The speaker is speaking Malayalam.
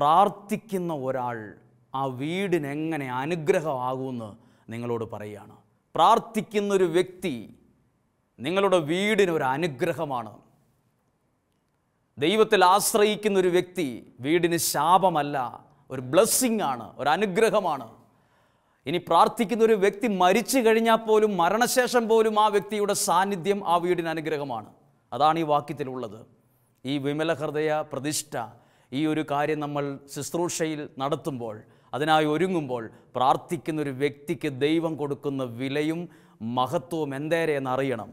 പ്രാർത്ഥിക്കുന്ന ഒരാൾ ആ വീടിന് എങ്ങനെ അനുഗ്രഹമാകുമെന്ന് നിങ്ങളോട് പറയുകയാണ് പ്രാർത്ഥിക്കുന്നൊരു വ്യക്തി നിങ്ങളുടെ വീടിനൊരു അനുഗ്രഹമാണ് ദൈവത്തിൽ ആശ്രയിക്കുന്ന ഒരു വ്യക്തി വീടിന് ശാപമല്ല ഒരു ബ്ലെസ്സിങ് ആണ് ഒരു അനുഗ്രഹമാണ് ഇനി പ്രാർത്ഥിക്കുന്ന ഒരു വ്യക്തി മരിച്ചു കഴിഞ്ഞാൽ പോലും മരണശേഷം പോലും ആ വ്യക്തിയുടെ സാന്നിധ്യം ആ വീടിന് അനുഗ്രഹമാണ് അതാണ് ഈ വാക്യത്തിലുള്ളത് ഈ വിമല ഹൃദയ പ്രതിഷ്ഠ ഈ ഒരു കാര്യം നമ്മൾ ശുശ്രൂഷയിൽ നടത്തുമ്പോൾ അതിനായി ഒരുങ്ങുമ്പോൾ പ്രാർത്ഥിക്കുന്ന ഒരു വ്യക്തിക്ക് ദൈവം കൊടുക്കുന്ന വിലയും മഹത്വവും എന്തേരെ എന്നറിയണം